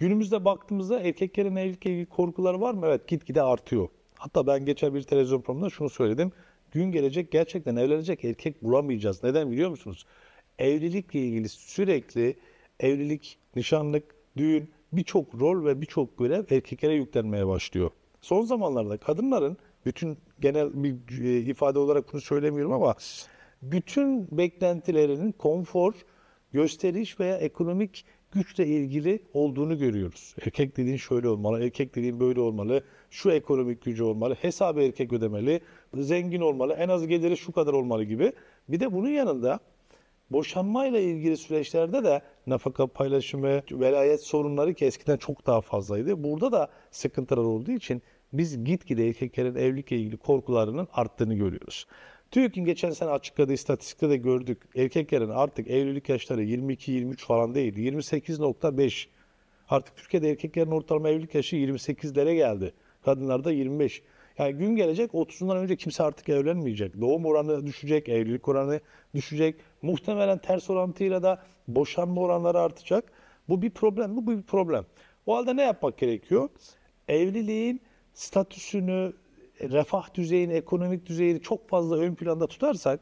Günümüzde baktığımızda erkeklerin evlilikle ilgili korkuları var mı? Evet gitgide artıyor. Hatta ben geçen bir televizyon programında şunu söyledim. Gün gelecek gerçekten evlenecek erkek bulamayacağız. Neden biliyor musunuz? Evlilikle ilgili sürekli evlilik, nişanlık, düğün birçok rol ve birçok görev erkeklere yüklenmeye başlıyor. Son zamanlarda kadınların bütün genel bir e, ifade olarak bunu söylemiyorum ama bütün beklentilerinin konfor, gösteriş veya ekonomik güçle ilgili olduğunu görüyoruz. Erkek dediğin şöyle olmalı, erkek dediğin böyle olmalı, şu ekonomik gücü olmalı, hesabı erkek ödemeli, zengin olmalı, en az geliri şu kadar olmalı gibi. Bir de bunun yanında boşanmayla ilgili süreçlerde de nafaka paylaşımı, velayet sorunları ki eskiden çok daha fazlaydı. Burada da sıkıntılar olduğu için biz gitgide erkeklerin evlilikle ilgili korkularının arttığını görüyoruz. TÜİK'in geçen sene açıkladığı istatistikte de gördük. Erkeklerin artık evlilik yaşları 22-23 falan değil. 28.5. Artık Türkiye'de erkeklerin ortalama evlilik yaşı 28'lere geldi. Kadınlarda 25. Yani gün gelecek 30'undan önce kimse artık evlenmeyecek. Doğum oranı düşecek, evlilik oranı düşecek. Muhtemelen ters orantıyla da boşanma oranları artacak. Bu bir problem mi? Bu bir problem. O halde ne yapmak gerekiyor? Evliliğin statüsünü, refah düzeyini, ekonomik düzeyini çok fazla ön planda tutarsak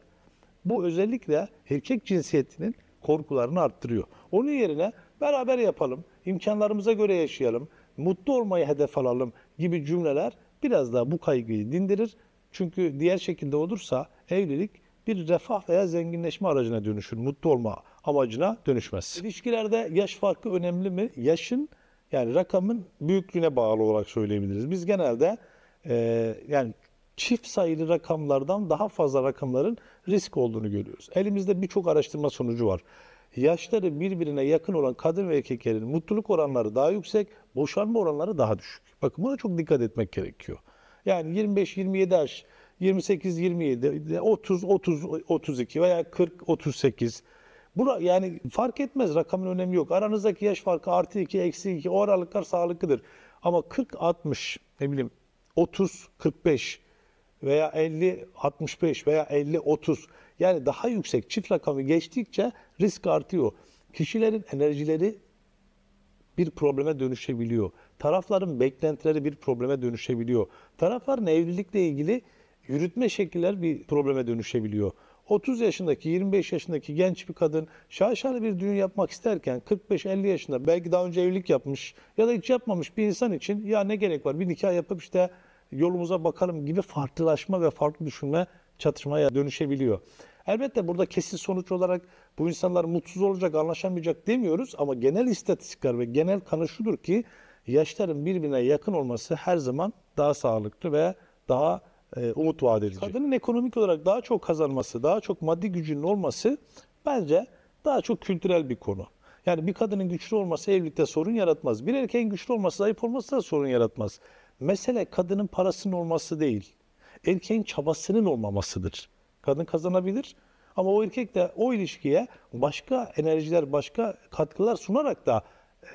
bu özellikle erkek cinsiyetinin korkularını arttırıyor. Onun yerine beraber yapalım, imkanlarımıza göre yaşayalım, mutlu olmayı hedef alalım gibi cümleler biraz daha bu kaygıyı dindirir. Çünkü diğer şekilde olursa evlilik bir refah veya zenginleşme aracına dönüşür. Mutlu olma amacına dönüşmez. İlişkilerde yaş farkı önemli mi? Yaşın yani rakamın büyüklüğüne bağlı olarak söyleyebiliriz. Biz genelde ee, yani çift sayılı rakamlardan daha fazla rakamların risk olduğunu görüyoruz. Elimizde birçok araştırma sonucu var. Yaşları birbirine yakın olan kadın ve erkeklerin mutluluk oranları daha yüksek, boşanma oranları daha düşük. Bakın buna çok dikkat etmek gerekiyor. Yani 25-27 yaş, 28-27, 32 veya 40-38 Buna yani fark etmez rakamın önemi yok. Aranızdaki yaş farkı artı 2, eksi 2 o aralıklar sağlıklıdır. Ama 40-60 ne bileyim 30 45 veya 50 65 veya 50 30 yani daha yüksek çift rakamı geçtikçe risk artıyor. Kişilerin enerjileri bir probleme dönüşebiliyor. Tarafların beklentileri bir probleme dönüşebiliyor. Tarafların evlilikle ilgili yürütme şekiller bir probleme dönüşebiliyor. 30 yaşındaki, 25 yaşındaki genç bir kadın şaşalı bir düğün yapmak isterken 45-50 yaşında belki daha önce evlilik yapmış ya da hiç yapmamış bir insan için ya ne gerek var bir nikah yapıp işte yolumuza bakalım gibi farklılaşma ve farklı düşünme çatışmaya dönüşebiliyor. Elbette burada kesin sonuç olarak bu insanlar mutsuz olacak, anlaşamayacak demiyoruz ama genel istatistikler ve genel kanı şudur ki yaşların birbirine yakın olması her zaman daha sağlıklı ve daha e, umut vaat edici. Kadının ekonomik olarak daha çok kazanması, daha çok maddi gücünün olması bence daha çok kültürel bir konu. Yani bir kadının güçlü olması evlilikte sorun yaratmaz. Bir erkeğin güçlü olması, zayıf olması da sorun yaratmaz. Mesele kadının parasının olması değil. Erkeğin çabasının olmamasıdır. Kadın kazanabilir ama o erkek de o ilişkiye başka enerjiler, başka katkılar sunarak da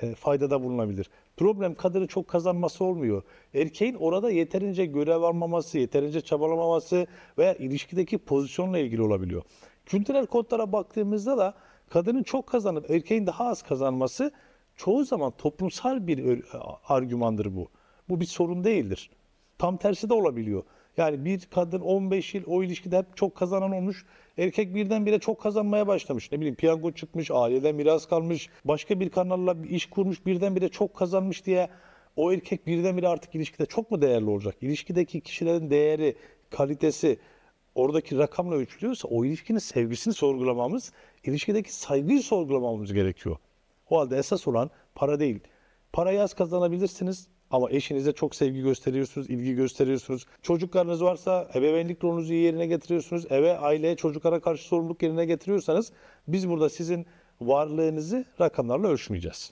e, faydada bulunabilir. Problem kadını çok kazanması olmuyor. Erkeğin orada yeterince görev almaması, yeterince çabalamaması veya ilişkideki pozisyonla ilgili olabiliyor. Kültürel kodlara baktığımızda da kadının çok kazanıp erkeğin daha az kazanması çoğu zaman toplumsal bir e, argümandır bu. Bu bir sorun değildir. Tam tersi de olabiliyor. Yani bir kadın 15 yıl o ilişkide hep çok kazanan olmuş. Erkek birdenbire çok kazanmaya başlamış. Ne bileyim piyango çıkmış, aileden miras kalmış, başka bir kanalla bir iş kurmuş, birdenbire çok kazanmış diye o erkek birdenbire artık ilişkide çok mu değerli olacak? İlişkideki kişilerin değeri, kalitesi oradaki rakamla ölçülüyorsa o ilişkinin sevgisini sorgulamamız, ilişkideki saygıyı sorgulamamız gerekiyor. O halde esas olan para değil. Parayı az kazanabilirsiniz ama eşinize çok sevgi gösteriyorsunuz, ilgi gösteriyorsunuz. Çocuklarınız varsa ebeveynlik rolünüzü iyi yerine getiriyorsunuz. Eve, aileye, çocuklara karşı sorumluluk yerine getiriyorsanız biz burada sizin varlığınızı rakamlarla ölçmeyeceğiz.